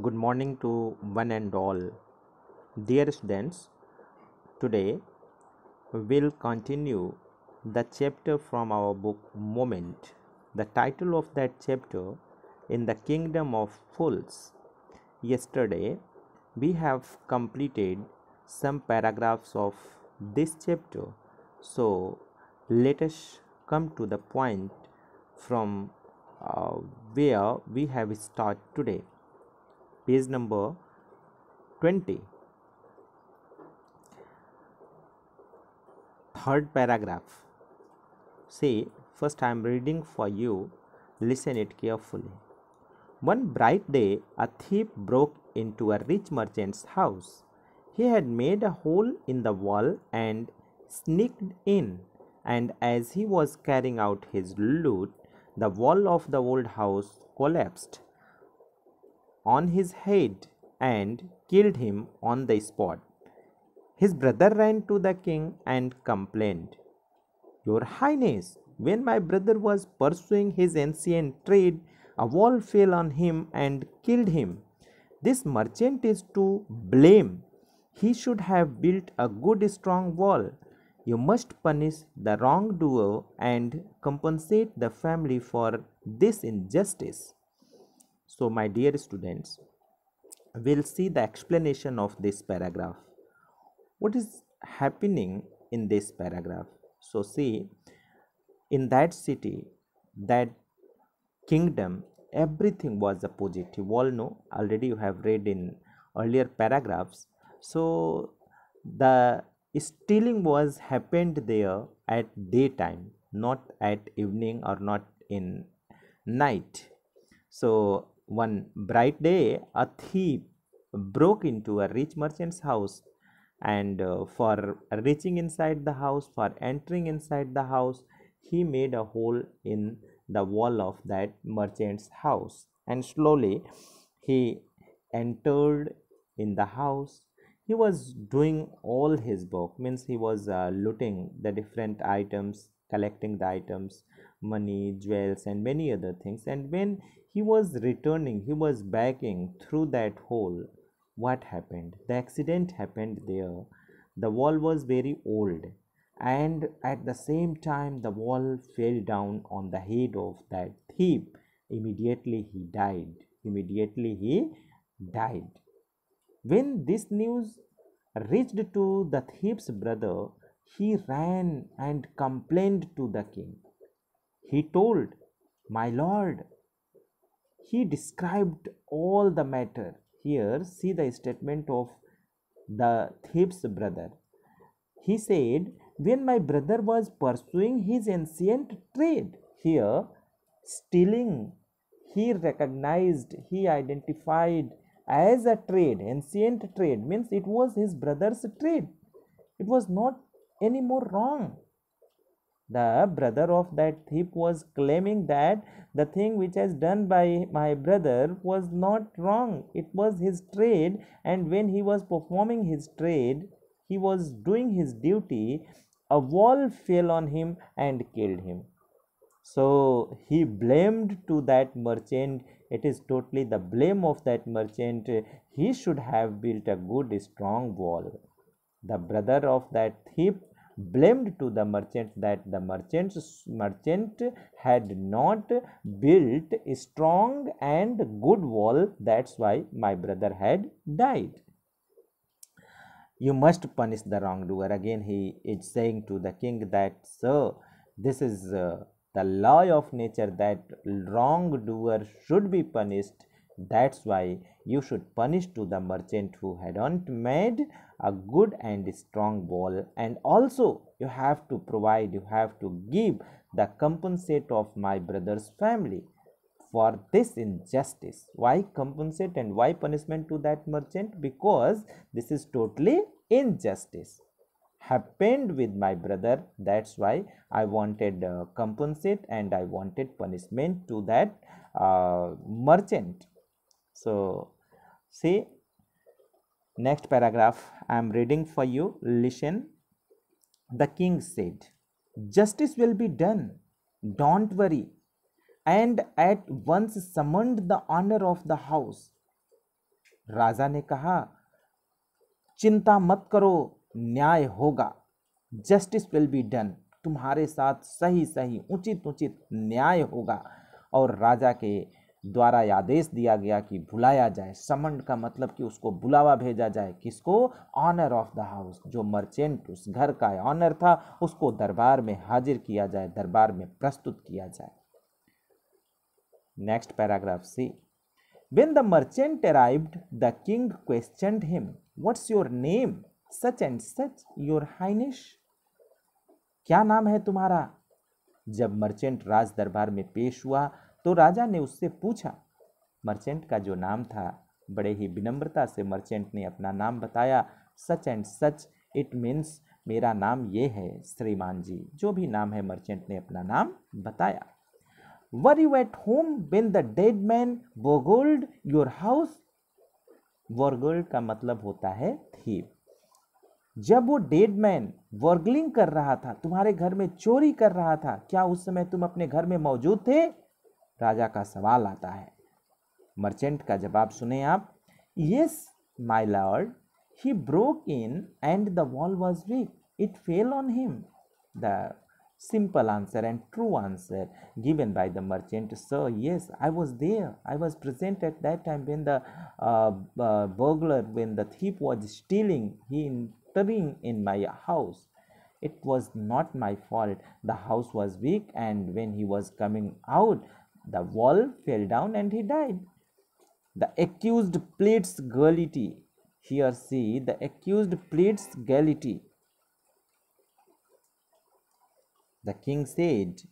good morning to one and all dear students today we'll continue the chapter from our book moment the title of that chapter in the kingdom of fools yesterday we have completed some paragraphs of this chapter so let us come to the point from uh, where we have started today page number 20 third paragraph See, first i am reading for you listen it carefully one bright day a thief broke into a rich merchant's house he had made a hole in the wall and sneaked in and as he was carrying out his loot the wall of the old house collapsed on his head and killed him on the spot. His brother ran to the king and complained, Your Highness, when my brother was pursuing his ancient trade, a wall fell on him and killed him. This merchant is to blame. He should have built a good strong wall. You must punish the wrongdoer and compensate the family for this injustice. So, my dear students, we'll see the explanation of this paragraph. What is happening in this paragraph? So, see, in that city, that kingdom, everything was a positive. You all know, already you have read in earlier paragraphs. So, the stealing was happened there at daytime, not at evening or not in night. So, one bright day, a thief broke into a rich merchant's house and uh, for reaching inside the house, for entering inside the house, he made a hole in the wall of that merchant's house and slowly he entered in the house he was doing all his work means he was uh, looting the different items collecting the items money, jewels, and many other things. And when he was returning, he was backing through that hole. What happened? The accident happened there. The wall was very old, and at the same time, the wall fell down on the head of that thief. Immediately, he died. Immediately, he died. When this news reached to the thief's brother, he ran and complained to the king he told, My Lord. He described all the matter. Here, see the statement of the thief's brother. He said, When my brother was pursuing his ancient trade, here, stealing, he recognized, he identified as a trade, ancient trade means it was his brother's trade. It was not any more wrong the brother of that thief was claiming that the thing which has done by my brother was not wrong it was his trade and when he was performing his trade he was doing his duty a wall fell on him and killed him so he blamed to that merchant it is totally the blame of that merchant he should have built a good strong wall the brother of that thief blamed to the merchant that the merchants, merchant had not built a strong and good wall. That's why my brother had died. You must punish the wrongdoer. Again, he is saying to the king that, sir, this is uh, the law of nature that wrongdoer should be punished. That's why you should punish to the merchant who hadn't made a good and strong ball and also you have to provide you have to give the compensate of my brother's family for this injustice why compensate and why punishment to that merchant because this is totally injustice happened with my brother that's why i wanted uh, compensate and i wanted punishment to that uh, merchant so see next paragraph i am reading for you listen the king said justice will be done don't worry and at once summoned the owner of the house raja ne kaha chinta mat karo न्याय होगा justice will be done तुम्हारे साथ सही सही उचित उचित न्याय होगा और राजा के द्वारा आदेश दिया गया कि बुलाया जाए समन का मतलब कि उसको बुलावा भेजा जाए किसको ऑनर ऑफ द हाउस जो मर्चेंट उस घर का ऑनर था उसको दरबार में हाजिर किया जाए दरबार में प्रस्तुत किया जाए next paragraph see when the merchant arrived the king question him what's your name such and such your highness क्या नाम है तुम्हारा जब मर्चेंट राज दरबार में पेश हुआ तो राजा ने उससे पूछा मर्चेंट का जो नाम था बड़े ही विनम्रता से मर्चेंट ने अपना नाम बताया such and such it means मेरा नाम ये है श्रीमान जी जो भी नाम है मर्चेंट ने अपना नाम बताया were you at home when the dead man burgled your house burgled का मतलब होता है थी जब वो डेड मैन वर्गलिंग कर रहा था तुम्हारे घर में चोरी कर रहा था क्या उस समय तुम अपने घर में मौजूद थे राजा का सवाल आता है मर्चेंट का जवाब सुने आप yes my lord he broke in and the wall was weak it fell on him the simple answer and true answer given by the merchant sir yes I was there I was present at that time when the burglar when the thief was stealing he entering in my house it was not my fault the house was weak and when he was coming out The wall fell down and he died. The accused pleads guilty. Here, see, the accused pleads guilty. The king said,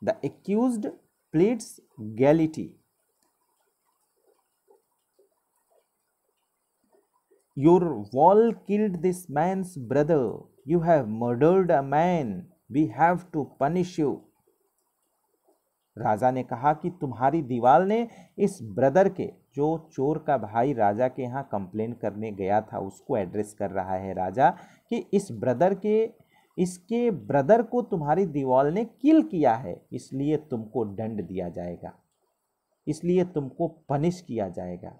The accused pleads guilty. Your wall killed this man's brother. You have murdered a man. We have to punish you. राजा ने कहा कि तुम्हारी दीवाल ने इस brother के जो चोर का भाई राजा के यहाँ कंप्लेन करने गया था उसको एड्रेस कर रहा है राजा कि इस ब्रदर के इसके ब्रदर को तुम्हारी दीवाल ने किल किया है इसलिए तुमको दंड दिया जाएगा इसलिए तुमको पनिश किया जाएगा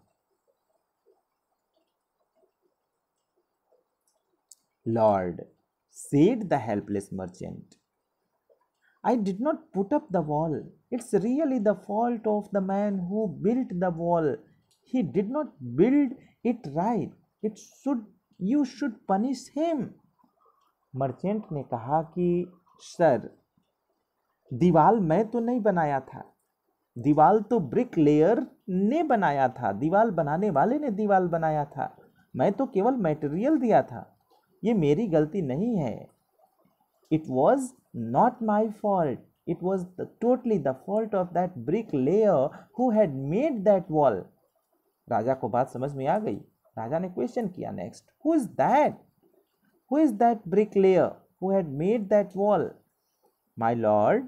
lord said the helpless merchant I did not put up the wall. It's really the fault of the man who built the wall. He did not build it right. It should you should punish him. merchant ne kaha ki sir दीवाल मैं तो नहीं बनाया था दीवाल तो brick layer ने बनाया था दीवाल बनाने वाले ने दीवाल बनाया था मैं तो केवल मटेरियल दिया था ये मेरी गलती नहीं है it was not my fault it was the, totally the fault of that bricklayer who had made that wall raja ko baat samajh mein aa raja ne question kiya next who is that who is that bricklayer who had made that wall my lord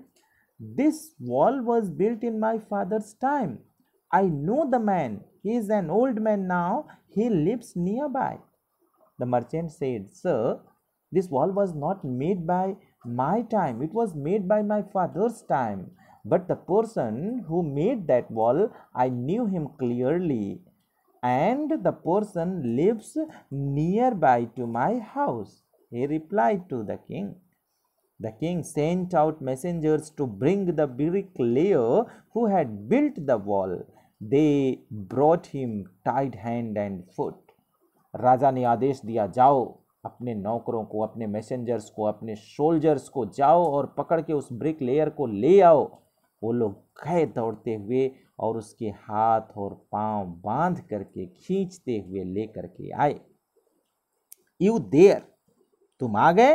this wall was built in my father's time i know the man he is an old man now he lives nearby the merchant said sir this wall was not made by my time it was made by my father's time but the person who made that wall i knew him clearly and the person lives nearby to my house he replied to the king the king sent out messengers to bring the bricklayer who had built the wall they brought him tied hand and foot राजा ने आदेश दिया जाओ अपने नौकरों को अपने messengers को अपने soldiers को जाओ और पकड़ के उस ब्रिक लेयर को ले आओ वो लोग गए दौड़ते हुए और उसके हाथ और पांव बांध करके खींचते हुए ले करके आए यू देयर तुम आ गए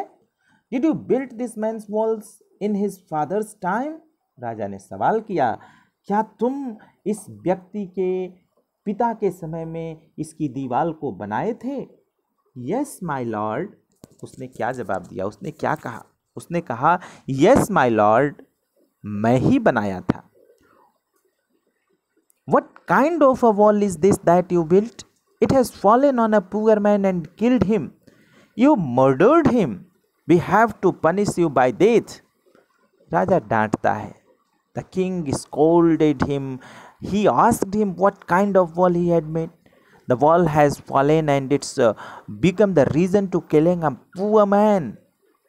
did you built this man walls in his father's time राजा ने सवाल किया क्या तुम इस व्यक्ति के पिता के समय में इसकी दीवाल को बनाए थे यस माई लॉर्ड उसने क्या जवाब दिया उसने क्या कहा उसने कहा यस माई लॉर्ड मैं ही बनाया था what kind of a wall is this that you built it has fallen on a poor man and killed him you murdered him we have to punish you by death राजा डांटता है the king scolds him he asked him what kind of wall he had made The wall has fallen and it's uh, become the reason to killing a poor man.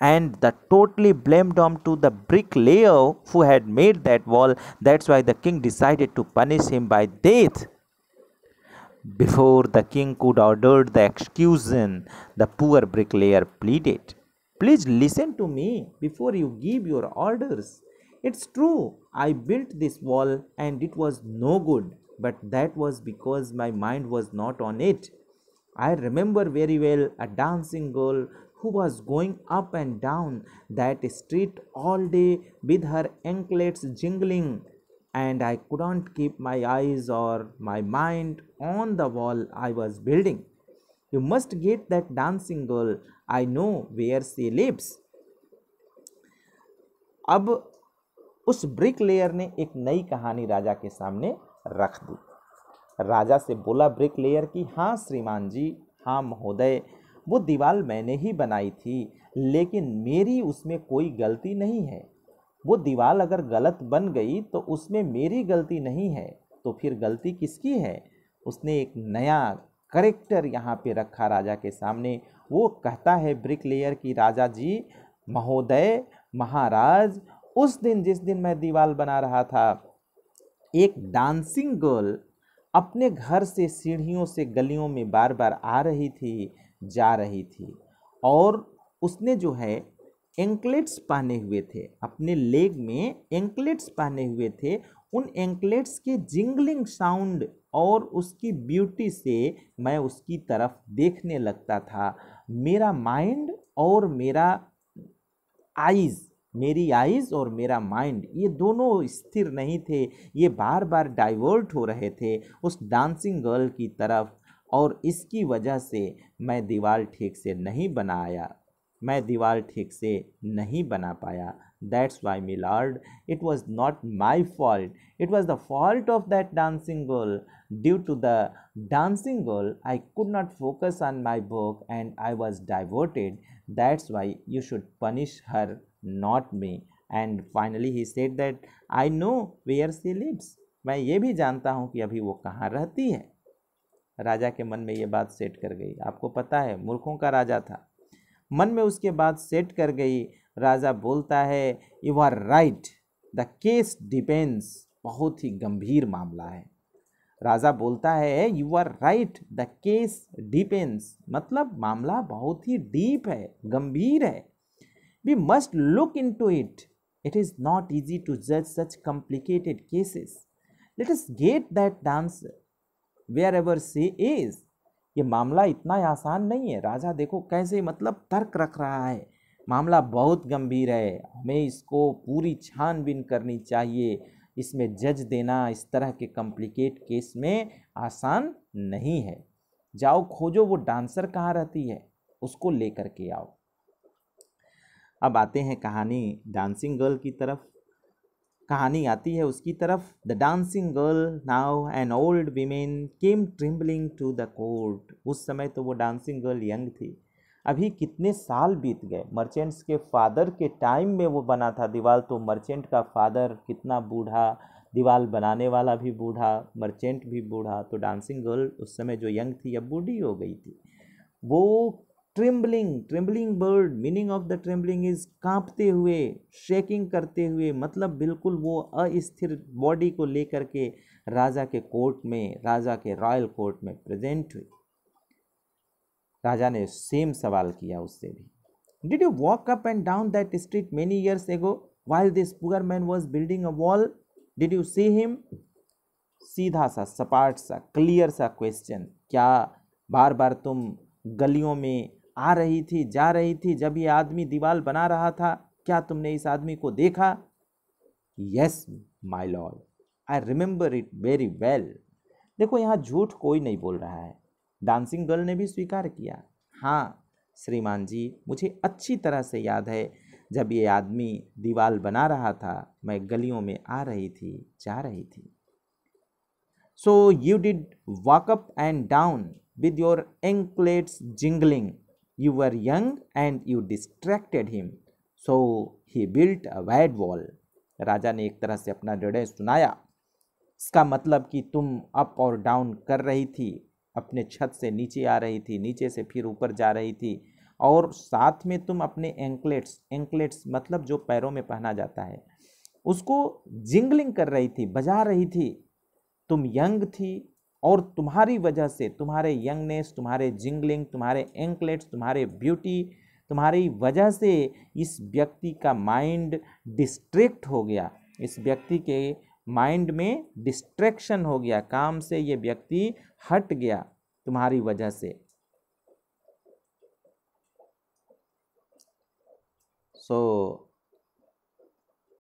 And the totally blamed on to the bricklayer who had made that wall. That's why the king decided to punish him by death. Before the king could order the execution, the poor bricklayer pleaded, Please listen to me before you give your orders. It's true, I built this wall and it was no good but that was because my mind was not on it. I remember very well a dancing girl who was going up and down that street all day with her anklets jingling, and I couldn't keep my eyes or my mind on the wall I was building. You must get that dancing girl. I know where she lives. अब उस brick layer ने एक नई कहानी राजा के सामने रख दी राजा से बोला ब्रिक लेयर कि हाँ श्रीमान जी हाँ महोदय वो दीवार मैंने ही बनाई थी लेकिन मेरी उसमें कोई गलती नहीं है वो दीवार अगर गलत बन गई तो उसमें मेरी गलती नहीं है तो फिर गलती किसकी है उसने एक नया करेक्टर यहाँ पे रखा राजा के सामने वो कहता है ब्रिक लेयर की राजा जी महोदय महाराज उस दिन जिस दिन मैं दीवार बना रहा था एक डांसिंग गर्ल अपने घर से सीढ़ियों से गलियों में बार बार आ रही थी जा रही थी और उसने जो है एंकलेट्स पहने हुए थे अपने लेग में एंकलेट्स पहने हुए थे उन एंकलेट्स के जिंगलिंग साउंड और उसकी ब्यूटी से मैं उसकी तरफ देखने लगता था मेरा माइंड और मेरा आइज़ मेरी आइज़ और मेरा माइंड ये दोनों स्थिर नहीं थे ये बार बार डाइवर्ट हो रहे थे उस डांसिंग गर्ल की तरफ और इसकी वजह से मैं दीवार ठीक से नहीं बनाया मैं दीवार ठीक से नहीं बना पाया that's why my lord it was not my fault it was the fault of that dancing girl due to the dancing girl I could not focus on my book and I was diverted that's why you should punish her not me and finally he said that I know where see lips मैं ये भी जानता हूँ कि अभी वो कहाँ रहती है राजा के मन में ये बात सेट कर गई आपको पता है मूर्खों का राजा था मन में उसके बाद सेट कर गई राजा बोलता है you are right the case depends बहुत ही गंभीर मामला है राजा बोलता है you are right the case depends मतलब मामला बहुत ही डीप है गंभीर है We must look into it. It is not easy to judge such complicated cases. Let us get that where wherever she is. ये मामला इतना आसान नहीं है राजा देखो कैसे मतलब तर्क रख रहा है मामला बहुत गंभीर है हमें इसको पूरी छानबीन करनी चाहिए इसमें जज देना इस तरह के कॉम्प्लिकेट केस में आसान नहीं है जाओ खोजो वो डांसर कहाँ रहती है उसको लेकर के आओ अब आते हैं कहानी डांसिंग गर्ल की तरफ कहानी आती है उसकी तरफ the dancing girl now an old women came trembling to the court उस समय तो वो डांसिंग गर्ल यंग थी अभी कितने साल बीत गए मर्चेंट्स के फादर के टाइम में वो बना था दीवाल तो मर्चेंट का फादर कितना बूढ़ा दीवाल बनाने वाला भी बूढ़ा मर्चेंट भी बूढ़ा तो डांसिंग गर्ल उस समय जो यंग थी अब बूढ़ी हो गई थी वो trembling trembling bird meaning of the trembling is कांपते हुए शेकिंग करते हुए मतलब बिल्कुल वो अस्थिर बॉडी को लेकर के राजा के कोर्ट में राजा के रॉयल कोर्ट में प्रेजेंट हुई राजा ने सेम सवाल किया उससे भी did you walk up and down that street many years ago while this poor man was building a wall did you see him सीधा सा सपाट सा क्लियर सा क्वेश्चन क्या बार बार तुम गलियों में आ रही थी जा रही थी जब ये आदमी दीवाल बना रहा था क्या तुमने इस आदमी को देखा yes my lord I remember it very well देखो यहाँ झूठ कोई नहीं बोल रहा है डांसिंग गर्ल ने भी स्वीकार किया हाँ श्रीमान जी मुझे अच्छी तरह से याद है जब ये आदमी दीवाल बना रहा था मैं गलियों में आ रही थी जा रही थी so you did walk up and down with your anklets jingling you were young and you distracted him. So he built a wide wall. राजा ने एक तरह से अपना निर्णय सुनाया इसका मतलब कि तुम अप और डाउन कर रही थी अपने छत से नीचे आ रही थी नीचे से फिर ऊपर जा रही थी और साथ में तुम अपने एंकलेट्स एंकलेट्स मतलब जो पैरों में पहना जाता है उसको जिंगलिंग कर रही थी बजा रही थी तुम यंग थी और तुम्हारी वजह से तुम्हारे यंगनेस तुम्हारे जिंगलिंग तुम्हारे एंकलेट्स तुम्हारे ब्यूटी तुम्हारी वजह से इस व्यक्ति का माइंड डिस्ट्रैक्ट हो गया इस व्यक्ति के माइंड में डिस्ट्रैक्शन हो गया काम से ये व्यक्ति हट गया तुम्हारी वजह से सो